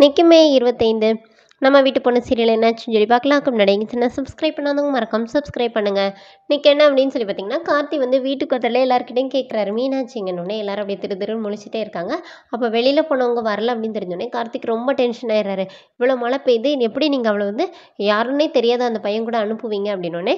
இன்றைக்கி மே இருபத்தைந்து நம்ம வீட்டு பொண்ணு சீரியல் என்னாச்சுன்னு சொல்லி பார்க்கலாம் நடைங்க சின்ன சப்ஸ்கிரைப் பண்ணாதவங்க மறக்காம சப்ஸ்கிரைப் பண்ணுங்கள் இன்றைக்கி என்ன அப்படின்னு சொல்லி பார்த்தீங்கன்னா கார்த்தி வந்து வீட்டுக்கு வரல எல்லாருக்கிட்டையும் கேட்குறாரு மீனாச்சிங்கன்னு எல்லாரும் அப்படியே திரு திரு முழிச்சிட்டே இருக்காங்க அப்போ வெளியில் போனவங்க வரல அப்படின்னு தெரிஞ்சோடனே கார்த்திக் ரொம்ப டென்ஷன் ஆயிடுறாரு இவ்வளோ மழை பெய்யுது எப்படி நீங்கள் அவ்வளோ வந்து யாருன்னே தெரியாத அந்த பையன் கூட அனுப்புவீங்க அப்படின்னோடனே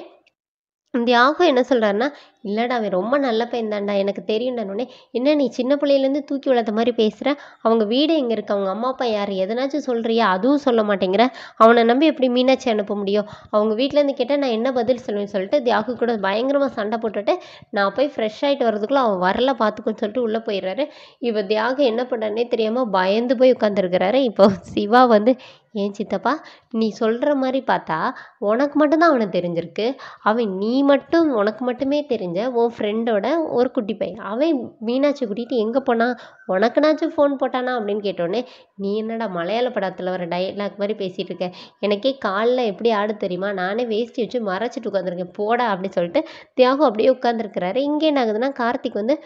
தியாகம் என்ன சொல்கிறாருன்னா இல்லைடா அவன் ரொம்ப நல்ல பையன் தான்டா எனக்கு தெரியும்டானோடனே என்ன நீ சின்ன பிள்ளையிலேருந்து தூக்கி வளர்த்த மாதிரி பேசுகிற அவங்க வீடு எங்கே இருக்குது அவங்க அம்மா அப்பா யார் எதனாச்சும் சொல்கிறியா அதுவும் சொல்ல மாட்டேங்கிற அவனை நம்பி எப்படி மீனாட்சி அனுப்ப முடியும் அவங்க வீட்டிலேருந்து கேட்டால் நான் என்ன பதில் சொல்லுவேன்னு சொல்லிட்டு தியாகு கூட பயங்கரமாக சண்டை போட்டுட்டு நான் போய் ஃப்ரெஷ் ஆகிட்டு வரதுக்குள்ளே அவன் வரல பார்த்துக்கோன்னு சொல்லிட்டு உள்ளே போயிடுறாரு இப்போ தியாகு என்ன பண்ணானே தெரியாமல் பயந்து போய் உட்காந்துருக்கிறாரு இப்போ சிவா வந்து ஏன் சித்தப்பா நீ சொல்கிற மாதிரி பார்த்தா உனக்கு மட்டும்தான் அவனை தெரிஞ்சிருக்கு அவன் நீ மட்டும் உனக்கு மட்டுமே தெரிஞ்சு தெரிஞ்ச உன் ஃப்ரெண்டோட ஒரு குட்டி பையன் அவன் மீனாட்சி கூட்டிகிட்டு எங்கே போனான் உனக்குனாச்சும் ஃபோன் போட்டானா அப்படின்னு கேட்டோடனே நீ என்னடா மலையாள படத்தில் வர டைலாக் மாதிரி பேசிகிட்டு இருக்க எனக்கே காலில் எப்படி ஆடு தெரியுமா நானே வேஸ்ட் வச்சு மறைச்சிட்டு உட்காந்துருக்கேன் போடா அப்படின்னு சொல்லிட்டு தியாகம் அப்படியே உட்காந்துருக்கிறாரு இங்கே என்ன ஆகுதுன்னா கார்த்திக் வந்து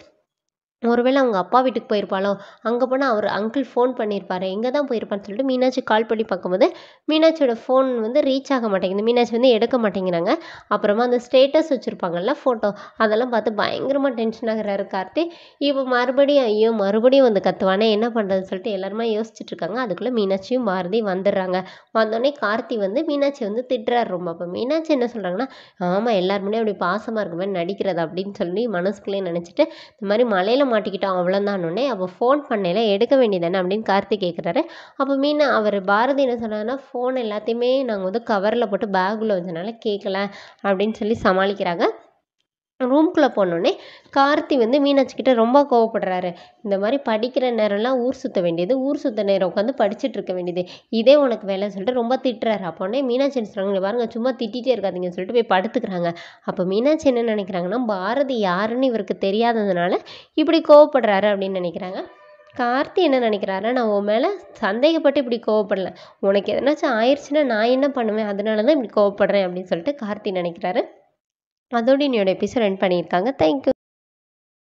ஒருவேளை அவங்க அப்பா வீட்டுக்கு போயிருப்பாளோ அங்கே போனால் அவர் அங்கிள் ஃபோன் பண்ணியிருப்பாரு எங்கே தான் போயிருப்பான்னு சொல்லிட்டு மீனாட்சி கால் பண்ணி பார்க்கும்போது மீனாட்சியோட ஃபோன் வந்து ரீச் ஆக மாட்டேங்குது மீனாட்சி வந்து எடுக்க மாட்டேங்கிறாங்க அப்புறமா அந்த ஸ்டேட்டஸ் வச்சுருப்பாங்கல்ல ஃபோட்டோ அதெல்லாம் பார்த்து பயங்கரமாக டென்ஷன் ஆகிறாரு கார்த்தி இப்போ மறுபடியும் ஐயோ மறுபடியும் வந்து கத்துவானே என்ன பண்ணுறதுன்னு சொல்லிட்டு எல்லாருமே யோசிச்சுட்டு இருக்காங்க அதுக்குள்ளே மீனாட்சியும் மாறுதி வந்துடுறாங்க வந்தோடனே கார்த்தி வந்து மீனாட்சி வந்து திட்டுறாரு ரொம்ப அப்போ மீனாட்சி என்ன சொல்கிறாங்கன்னா ஆமாம் எல்லாருமே அப்படி பாசமாக இருக்குமே நடிக்கிறதா அப்படின்னு சொல்லி மனசுக்குள்ளேயே நினச்சிட்டு இந்த மாதிரி மலையில் மாட்டிக்கிட்டோம் உடனே அப்போ ஃபோன் பண்ணல எடுக்க வேண்டியதானே அப்படின்னு கார்த்திக் கேட்குறாரு அப்போ மீன் அவர் பாரதி என்ன சொன்னாங்கன்னா ஃபோன் எல்லாத்தையுமே நாங்கள் வந்து கவரில் போட்டு பேக்கில் வச்சனால கேட்கல அப்படின்னு சொல்லி சமாளிக்கிறாங்க ரூம்குள்ளே போனோடனே கார்த்தி வந்து மீனாட்சிக்கிட்ட ரொம்ப கோவப்படுறாரு இந்த மாதிரி படிக்கிற நேரம்லாம் ஊர் சுற்ற வேண்டியது ஊர் சுற்ற நேரம் உட்காந்து படிச்சுட்டு இருக்க வேண்டியது இதே உனக்கு வேலைன்னு சொல்லிட்டு ரொம்ப திட்டுறாரு அப்போனே மீனாட்சி என்ன சொல்கிறாங்க பாருங்கள் சும்மா திட்டிகிட்டே இருக்காதிங்கன்னு சொல்லிட்டு போய் படுத்துக்கிறாங்க அப்போ மீனாட்சி என்ன நினைக்கிறாங்கன்னா பாரதி யாருன்னு இவருக்கு தெரியாததுனால இப்படி கோவப்படுறாரு அப்படின்னு நினைக்கிறாங்க கார்த்தி என்ன நினைக்கிறாரு நான் உன் மேலே சந்தேகப்பட்டு இப்படி கோவப்படல உனக்கு எதனாச்சும் ஆயிடுச்சுன்னா நான் என்ன பண்ணுவேன் அதனால தான் இப்படி கோவப்படுறேன் அப்படின்னு சொல்லிட்டு கார்த்தி நினைக்கிறாரு அதோடு என்னோடய எபிசோட் ரன் பண்ணியிருக்காங்க தேங்க்யூ